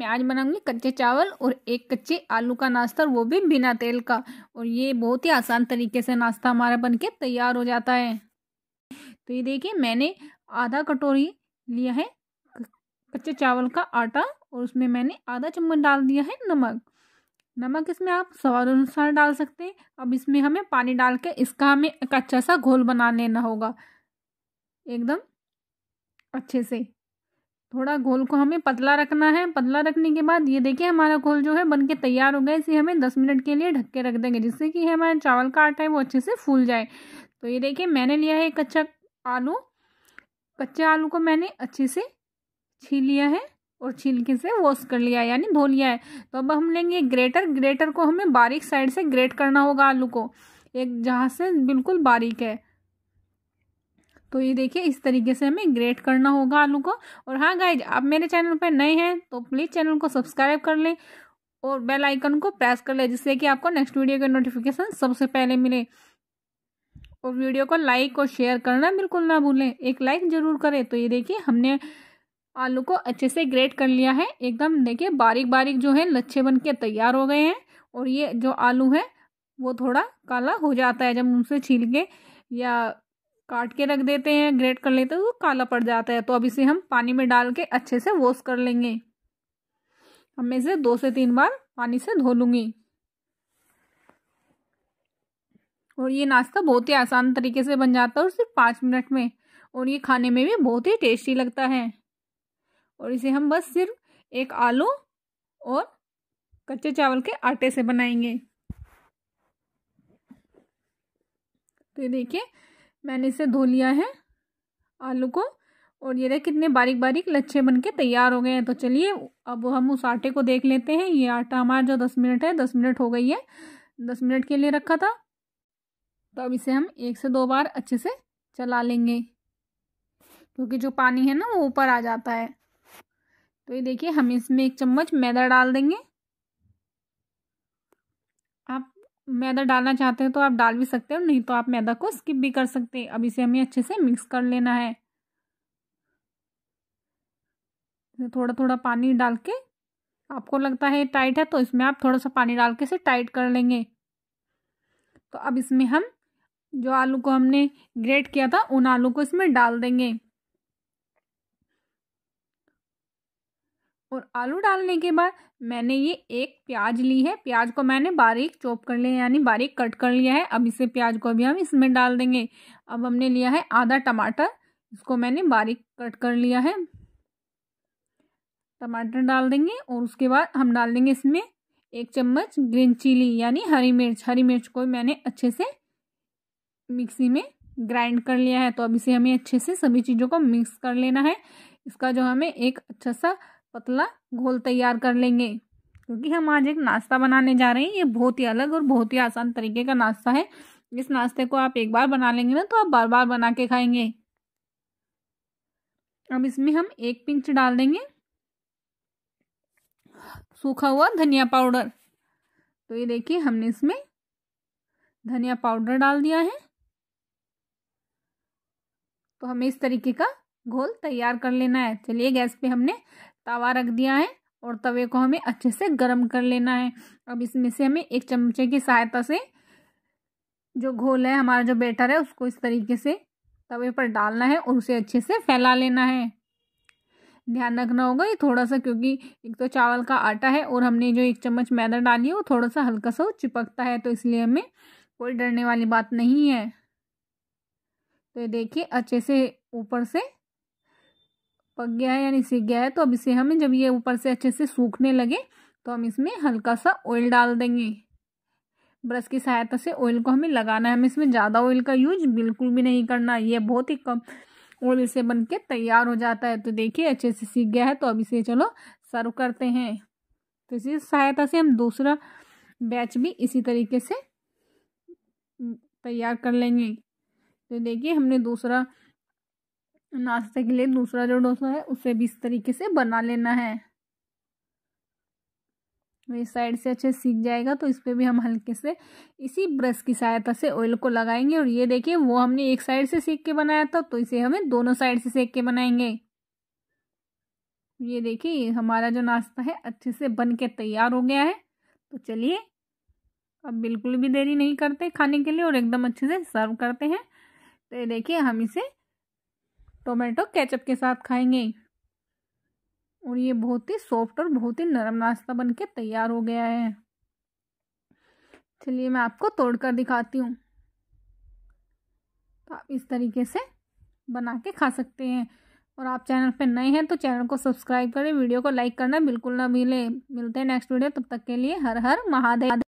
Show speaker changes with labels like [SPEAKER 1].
[SPEAKER 1] मैं आज बनाऊंगी कच्चे चावल और एक कच्चे आलू का नाश्ता वो भी बिना तेल का और ये बहुत ही आसान तरीके से नाश्ता हमारा बनके तैयार हो जाता है तो ये देखिए मैंने आधा कटोरी लिया है कच्चे चावल का आटा और उसमें मैंने आधा चम्मच डाल दिया है नमक नमक इसमें आप स्वाद अनुसार डाल सकते हैं अब इसमें हमें पानी डाल के इसका हमें एक अच्छा सा घोल बना लेना होगा एकदम अच्छे से थोड़ा घोल को हमें पतला रखना है पतला रखने के बाद ये देखिए हमारा घोल जो है बन के तैयार हो गया इसे हमें दस मिनट के लिए ढक के रख देंगे जिससे कि हमारा चावल का आटा है वो अच्छे से फूल जाए तो ये देखिए मैंने लिया है कच्चा आलू कच्चे आलू को मैंने अच्छे से छील लिया है और छिलके से वॉश कर लिया है यानी धो लिया है तो अब हम लेंगे ग्रेटर ग्रेटर को हमें बारीक साइड से ग्रेट करना होगा आलू को एक जहाँ से बिल्कुल बारीक है तो ये देखिए इस तरीके से हमें ग्रेट करना होगा आलू को और हाँ गाइज आप मेरे चैनल पर नए हैं तो प्लीज़ चैनल को सब्सक्राइब कर लें और बेल आइकन को प्रेस कर लें जिससे कि आपको नेक्स्ट वीडियो के नोटिफिकेशन सबसे पहले मिले और वीडियो को लाइक और शेयर करना बिल्कुल ना भूलें एक लाइक ज़रूर करें तो ये देखिए हमने आलू को अच्छे से ग्रेट कर लिया है एकदम देखिए बारीक बारीक जो है लच्छे बन के तैयार हो गए हैं और ये जो आलू है वो थोड़ा काला हो जाता है जब उनसे छील के या काट के रख देते हैं ग्रेट कर लेते हैं तो काला पड़ जाता है तो अब इसे हम पानी में डाल के अच्छे से वॉश कर लेंगे अब मैं इसे दो से तीन बार पानी से धो लूँगी और ये नाश्ता बहुत ही आसान तरीके से बन जाता है और सिर्फ पाँच मिनट में और ये खाने में भी बहुत ही टेस्टी लगता है और इसे हम बस सिर्फ एक आलू और कच्चे चावल के आटे से बनाएंगे तो ये देखिए मैंने इसे धो लिया है आलू को और ये देख कितने बारीक बारीक लच्छे बन के तैयार हो गए हैं तो चलिए अब हम उस आटे को देख लेते हैं ये आटा हमारा जो दस मिनट है दस मिनट हो गई है दस मिनट के लिए रखा था तो अब इसे हम एक से दो बार अच्छे से चला लेंगे क्योंकि जो पानी है ना वो ऊपर आ जाता है तो ये देखिए हम इसमें एक चम्मच मैदा डाल देंगे मैदा डालना चाहते हो तो आप डाल भी सकते हो नहीं तो आप मैदा को स्किप भी कर सकते हैं अब इसे हमें अच्छे से मिक्स कर लेना है थोड़ा थोड़ा पानी डाल के आपको लगता है टाइट है तो इसमें आप थोड़ा सा पानी डाल के इसे टाइट कर लेंगे तो अब इसमें हम जो आलू को हमने ग्रेट किया था उन आलू को इसमें डाल देंगे और आलू डालने के बाद मैंने ये एक प्याज ली है प्याज को मैंने बारीक चॉप कर लिया यानी बारीक कट कर लिया है अब इसे प्याज को अभी हम इसमें डाल देंगे अब हमने लिया है आधा टमाटर इसको मैंने बारीक कट कर लिया है टमाटर डाल देंगे और उसके बाद हम डाल देंगे इसमें एक चम्मच ग्रीन चिली यानी हरी मिर्च हरी मिर्च को मैंने अच्छे से मिक्सी में ग्राइंड कर लिया है तो अब इसे हमें अच्छे से सभी चीज़ों को मिक्स कर लेना है इसका जो हमें एक अच्छा सा पतला घोल तैयार कर लेंगे क्योंकि हम आज एक नाश्ता बनाने जा रहे हैं ये बहुत ही अलग और बहुत ही आसान तरीके का नाश्ता है इस नाश्ते को आप एक बार बना लेंगे ना तो आप बार बार बना के खाएंगे अब इसमें हम एक पिंच डाल देंगे सूखा हुआ धनिया पाउडर तो ये देखिए हमने इसमें धनिया पाउडर डाल दिया है तो हमें इस तरीके का घोल तैयार कर लेना है चलिए गैस पे हमने तवा रख दिया है और तवे को हमें अच्छे से गर्म कर लेना है अब इसमें से हमें एक चमचे की सहायता से जो घोल है हमारा जो बेटर है उसको इस तरीके से तवे पर डालना है और उसे अच्छे से फैला लेना है ध्यान रखना होगा ये थोड़ा सा क्योंकि एक तो चावल का आटा है और हमने जो एक चम्मच मैदा डाली है वो थोड़ा सा हल्का सा चिपकता है तो इसलिए हमें कोई डरने वाली बात नहीं है तो ये देखिए अच्छे से ऊपर से पक गया है यानी सीख गया है तो अब इसे हमें जब ये ऊपर से अच्छे से सूखने लगे तो हम इसमें हल्का सा ऑयल डाल देंगे ब्रश की सहायता से ऑयल को हमें लगाना है हमें इसमें ज़्यादा ऑयल का यूज बिल्कुल भी नहीं करना ये बहुत ही कम ऑयल से बन के तैयार हो जाता है तो देखिए अच्छे से सीख गया है तो अब इसे चलो सर्व करते हैं तो इसी सहायता से हम दूसरा बैच भी इसी तरीके से हम्म, तैयार कर लेंगे तो देखिए हमने दूसरा नाश्ते के लिए दूसरा जो डोसा है उसे भी इस तरीके से बना लेना है तो इस साइड से अच्छे सीख जाएगा तो इस पर भी हम हल्के से इसी ब्रश की सहायता से ऑयल को लगाएंगे और ये देखिए वो हमने एक साइड से सेक के बनाया था तो इसे हमें दोनों साइड से सेक के बनाएंगे ये देखिए हमारा जो नाश्ता है अच्छे से बन के तैयार हो गया है तो चलिए अब बिल्कुल भी देरी नहीं करते खाने के लिए और एकदम अच्छे से सर्व करते हैं तो ये देखिए हम इसे टोमेटो केचप के साथ खाएंगे और ये बहुत ही सॉफ्ट और बहुत ही नरम नाश्ता बन के तैयार हो गया है चलिए मैं आपको तोड़कर दिखाती हूँ तो आप इस तरीके से बना के खा सकते हैं और आप चैनल पर नए हैं तो चैनल को सब्सक्राइब करें वीडियो को लाइक करना बिल्कुल ना भूलें मिलते हैं नेक्स्ट वीडियो तब तक के लिए हर हर महादेव